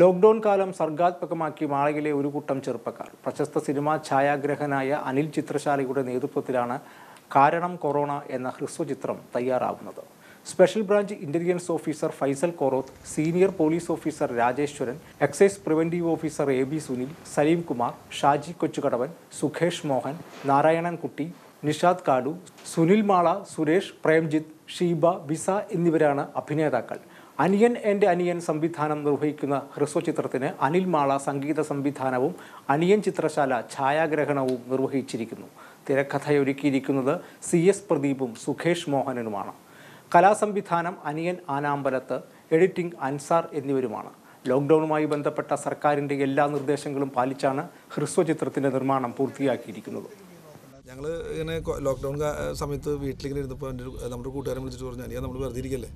lockdown കാലം സർഗാത്മകമാക്കി മാളയിലെ ഒരു കൂട്ടം ചെറുപ്പക്കാർ പ്രശസ്ത സിനിമാ ഛായാഗ്രഹനായ അനിൽ ചിത്രശാലയുടെ നേതൃത്വത്തിലാണ് കാരണം കൊറോണ എന്ന ഹ്രസ്വചിത്രം തയ്യാറാവുന്നത് special branch intelligence officer Faisal Koroth senior police officer Rajeswaran excise preventive officer A B Sunil Salim Kumar Shaji Kochukadavan Sukhesh Mohan Narayanankutty Nishad Kadu Sunil Mala Suresh Premjith Sheeba Visa എന്നിവരാണ് അഭിനേതാക്കൾ അനിയൻ എൻ്റെ അനിയൻ സംവിധാനം നിർവഹിക്കുന്ന ഹ്രസ്വ ചിത്രത്തിന് മാള സംഗീത സംവിധാനവും അനിയൻ ചിത്രശാല ഛായാഗ്രഹണവും നിർവഹിച്ചിരിക്കുന്നു തിരക്കഥയൊരുക്കിയിരിക്കുന്നത് സി എസ് പ്രദീപും സുഖേഷ് മോഹനനുമാണ് കലാസംവിധാനം അനിയൻ ആനാമ്പലത്ത് എഡിറ്റിംഗ് അൻസാർ എന്നിവരുമാണ് ലോക്ക്ഡൗണുമായി ബന്ധപ്പെട്ട സർക്കാരിൻ്റെ എല്ലാ നിർദ്ദേശങ്ങളും പാലിച്ചാണ് ഹ്രസ്വ ചിത്രത്തിൻ്റെ നിർമ്മാണം പൂർത്തിയാക്കിയിരിക്കുന്നത് ഞങ്ങൾ ഇങ്ങനെ ലോക്ക്ഡൗൺ സമയത്ത് വീട്ടിലിങ്ങനെ ഇരുന്നപ്പോൾ എൻ്റെ നമ്മുടെ കൂട്ടുകാരൻ വിളിച്ചിട്ട് പറഞ്ഞു അനിയാ നമ്മൾ വെറുതെ ഇരിക്കല്ലേ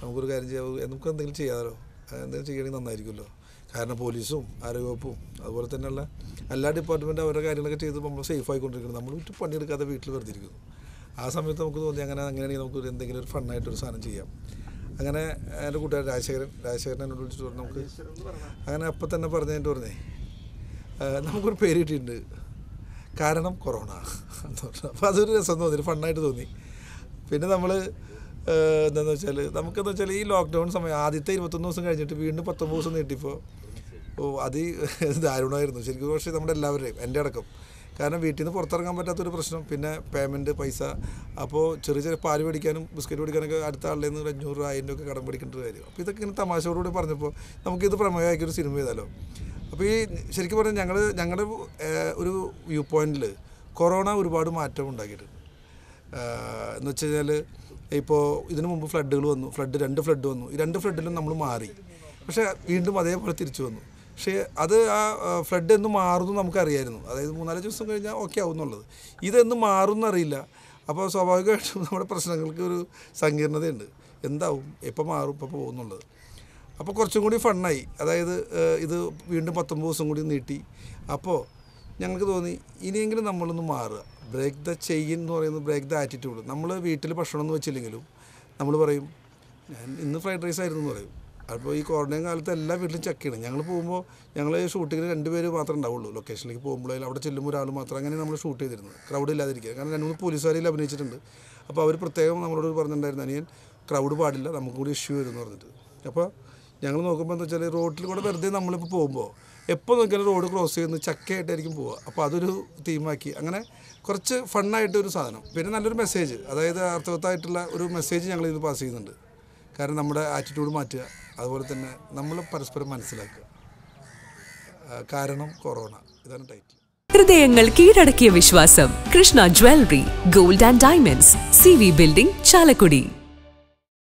നമുക്കൊരു കാര്യം ചെയ്യാം നമുക്ക് എന്തെങ്കിലും ചെയ്യാമല്ലോ എന്തെങ്കിലും ചെയ്യണമെങ്കിൽ നന്നായിരിക്കുമല്ലോ കാരണം പോലീസും ആരോഗ്യവകുപ്പും അതുപോലെ തന്നെയുള്ള എല്ലാ ഡിപ്പാർട്ട്മെൻറ്റും അവരുടെ കാര്യങ്ങളൊക്കെ ചെയ്ത് നമ്മൾ സേഫ് ആയിക്കൊണ്ടിരിക്കുന്നത് നമ്മൾ ഒറ്റ പണിയെടുക്കാതെ വീട്ടിൽ വെറുതെ ഇരിക്കുന്നു ആ സമയത്ത് നമുക്ക് തോന്നി അങ്ങനെ അങ്ങനെയാണെങ്കിൽ നമുക്ക് എന്തെങ്കിലും ഒരു ഫണ്ണായിട്ടൊരു സാധനം ചെയ്യാം അങ്ങനെ എൻ്റെ കൂട്ടുകാരൻ രാജശേഖരൻ രാജശേഖരൻ എന്നോട് വിളിച്ചിട്ട് പറഞ്ഞു നമുക്ക് അങ്ങനെ അപ്പം തന്നെ പറഞ്ഞു എൻ്റെ പറഞ്ഞേ നമുക്കൊരു പേര് കിട്ടിയിട്ടുണ്ട് കാരണം കൊറോണ അപ്പോൾ അതൊരു രസം തോന്നി ഫണ്ണായിട്ട് തോന്നി പിന്നെ നമ്മൾ എന്താണെന്ന് വെച്ചാൽ നമുക്കെന്ന് വെച്ചാൽ ഈ ലോക്ക്ഡൗൺ സമയം ആദ്യത്തെ ഇരുപത്തൊന്ന് ദിവസം കഴിഞ്ഞിട്ട് വീണ്ടും പത്തൊമ്പത് ദിവസം നീട്ടിപ്പോൾ ഓ അത് ദാരുണമായിരുന്നു ശരിക്കും പക്ഷേ നമ്മുടെ എല്ലാവരുടെയും എൻ്റെ അടക്കം കാരണം വീട്ടിൽ നിന്ന് പുറത്തിറങ്ങാൻ പറ്റാത്തൊരു പ്രശ്നം പിന്നെ പേയ്മെൻറ്റ് പൈസ അപ്പോൾ ചെറിയ ചെറിയ പാല് മേടിക്കാനും ബിസ്ക്കറ്റ് മേടിക്കാനൊക്കെ അടുത്ത ആളുടെ നിന്ന് അഞ്ഞൂറ് ആയിരം ഒക്കെ കടം പിടിക്കേണ്ട ഒരു കാര്യം അപ്പോൾ ഇതൊക്കെ ഇങ്ങനെ തമാശയോടുകൂടി പറഞ്ഞപ്പോൾ നമുക്കിത് പ്രമേയമാക്കിയൊരു സിനിമ ചെയ്താലോ അപ്പോൾ ഈ ശരിക്കും പറഞ്ഞാൽ ഞങ്ങൾ ഞങ്ങളുടെ ഒരു വ്യൂ പോയിന്റിൽ കൊറോണ ഒരുപാട് മാറ്റം ഉണ്ടാക്കിയിട്ടുണ്ട് എന്ന് വെച്ച് കഴിഞ്ഞാൽ ഇപ്പോൾ ഇതിനു മുമ്പ് ഫ്ലഡുകൾ വന്നു ഫ്ലഡ് രണ്ട് ഫ്ലഡ് വന്നു ഈ രണ്ട് ഫ്ലഡിലും നമ്മൾ മാറി പക്ഷേ വീണ്ടും അതേപോലെ തിരിച്ചു വന്നു പക്ഷേ അത് ആ ഫ്ലഡ് എന്ന് മാറുന്നു നമുക്കറിയായിരുന്നു അതായത് മൂന്നാല് ദിവസം കഴിഞ്ഞാൽ ഓക്കെ ആവും എന്നുള്ളത് ഇതെന്ന് മാറും എന്നറിയില്ല അപ്പോൾ സ്വാഭാവികമായിട്ടും നമ്മുടെ പ്രശ്നങ്ങൾക്ക് ഒരു സങ്കീർണതയുണ്ട് എന്താവും എപ്പോൾ മാറും ഇപ്പോൾ പോകുന്നുള്ളത് അപ്പോൾ കുറച്ചും കൂടി ഫണ്ണായി അതായത് ഇത് വീണ്ടും പത്തൊമ്പത് ദിവസം കൂടി നീട്ടി അപ്പോൾ ഞങ്ങൾക്ക് തോന്നി ഇനിയെങ്കിലും നമ്മളൊന്ന് മാറുക ബ്രേക്ക് ദ ചെയിൻ എന്ന് പറയുന്നത് ബ്രേക്ക് ദ ആറ്റിറ്റ്യൂഡ് നമ്മൾ വീട്ടിൽ ഭക്ഷണമൊന്നും വെച്ചില്ലെങ്കിലും നമ്മൾ പറയും ഞാൻ ഇന്ന് ഫ്രൈഡ് റൈസ് ആയിരുന്നു എന്ന് പറയും അപ്പോൾ ഈ ക്വാറൻറ്റൈൻ കാലത്ത് എല്ലാ വീട്ടിലും ചെക്ക് ചെയ്യണം ഞങ്ങൾ പോകുമ്പോൾ ഞങ്ങൾ ഷൂട്ടിങ്ങിന് രണ്ട് പേര് മാത്രമേ ഉണ്ടാവുള്ളൂ ലൊക്കേഷനിലേക്ക് പോകുമ്പോഴേ അവിടെ ചെല്ലുമ്പോൾ ഒരാൾ മാത്രം അങ്ങനെ നമ്മൾ ഷൂട്ട് ചെയ്തിരുന്നത് ക്രൗഡ് ഇല്ലാതിരിക്കുക കാരണം രണ്ട് മൂന്ന് പോലീസുകാരിൽ അഭിനയിച്ചിട്ടുണ്ട് അപ്പോൾ അവർ പ്രത്യേകം നമ്മളോട് പറഞ്ഞിട്ടുണ്ടായിരുന്നു അനിയൻ ക്രൗഡ് പാടില്ല നമുക്ക് കൂടി ഇഷ്യൂ വരും എന്ന് പറഞ്ഞിട്ട് അപ്പോൾ ഞങ്ങൾ നോക്കുമ്പോൾ എന്താ വെച്ചാൽ റോട്ടിൽ കൂടെ വെറുതെ നമ്മളിപ്പോൾ പോകുമ്പോൾ എപ്പോൾ നോക്കിയാൽ റോഡ് ക്രോസ് ചെയ്യുന്നു ചക്കയായിട്ടായിരിക്കും പോവുക അപ്പോൾ അതൊരു തീമാക്കി അങ്ങനെ കുറച്ച് ഫണ്ണായിട്ട് ഒരു സാധനം പിന്നെ നല്ലൊരു മെസ്സേജ് അതായത് അർത്ഥവത്തായിട്ടുള്ള ഒരു മെസ്സേജ് ഞങ്ങൾ ഇന്ന് പാസ് ചെയ്യുന്നുണ്ട് കാരണം നമ്മുടെ ആറ്റിറ്റ്യൂഡ് മാറ്റുക അതുപോലെ തന്നെ നമ്മൾ പരസ്പരം മനസ്സിലാക്കുക കാരണം കൊറോണ ഇതാണ് ടൈറ്റിൽ ഹൃദയങ്ങൾ കീഴടക്കിയ വിശ്വാസം Krishna jewellery gold and diamonds C V building Chalakudy